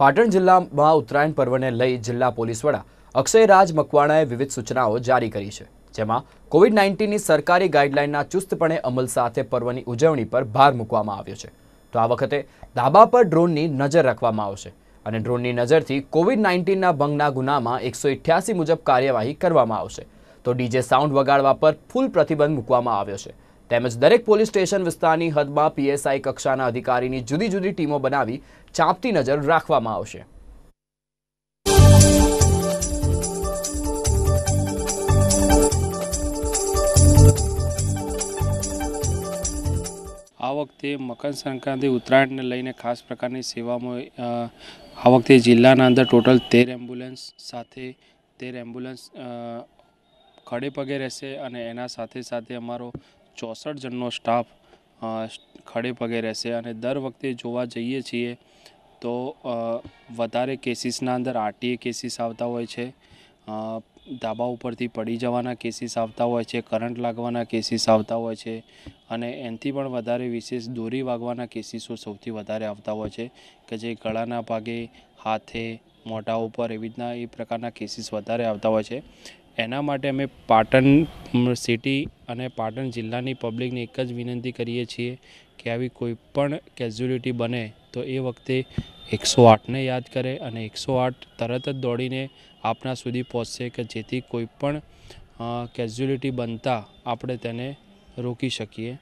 પાટણ જિલ્લામાં ઉત્તરાયણ પર્વને લઈ જિલ્લા પોલીસ વડા અક્ષયરાજ મકવાણાએ વિવિધ સૂચનાઓ જારી કરી છે જેમાં કોવિડ નાઇન્ટીનની સરકારી ગાઈડલાઇનના ચુસ્તપણે અમલ સાથે પર્વની ઉજવણી પર ભાર મૂકવામાં આવ્યો છે તો આ વખતે ધાબા પર ડ્રોનની નજર રાખવામાં આવશે અને ડ્રોનની નજરથી કોવિડ નાઇન્ટીનના ભંગના ગુનામાં એકસો મુજબ કાર્યવાહી કરવામાં આવશે તો ડીજે સાઉન્ડ વગાડવા પર ફૂલ પ્રતિબંધ મૂકવામાં આવ્યો છે તેમજ દરેક પોલીસ સ્ટેશન વિસ્તારની હદમાં પીએસઆઈ કક્ષાના અધિકારીની જુદી જુદી ટીમો બનાવી ચાંપતી નજર રાખવામાં આવશે આ વખતે મકર સંક્રાંતિ ઉત્તરાયણને લઈને ખાસ પ્રકારની સેવામાં આ વખતે જિલ્લાના અંદર ટોટલ તેર એમ્બ્યુલન્સ સાથે તેર એમ્બ્યુલન્સ ખડે પગે રહેશે અને એના સાથે સાથે અમારો ચોસઠ જણનો સ્ટાફ ખડે પગે રહેશે અને દર વખતે જોવા જઈએ છીએ તો વધારે કેસીસના અંદર આરટીએ કેસીસ આવતા હોય છે ધાબા ઉપરથી પડી જવાના કેસીસ આવતા હોય છે કરંટ લાગવાના કેસીસ આવતા હોય છે અને એનાથી પણ વધારે વિશેષ દોરી વાગવાના કેસીસો સૌથી વધારે આવતા હોય છે કે જે ગળાના ભાગે હાથે મોઢા ઉપર એવી રીતના એ પ્રકારના કેસીસ વધારે આવતા હોય છે એના માટે અમે પાટણ સિટી અને પાટણ જિલ્લાની પબ્લિકને એક જ વિનંતી કરીએ છીએ કે આવી કોઈ પણ કેઝ્યુલિટી બને તો એ વખતે એકસો આઠને યાદ કરે અને એકસો આઠ તરત જ દોડીને આપના સુધી પહોંચશે કે જેથી કોઈપણ કેઝ્યુલિટી બનતા આપણે તેને રોકી શકીએ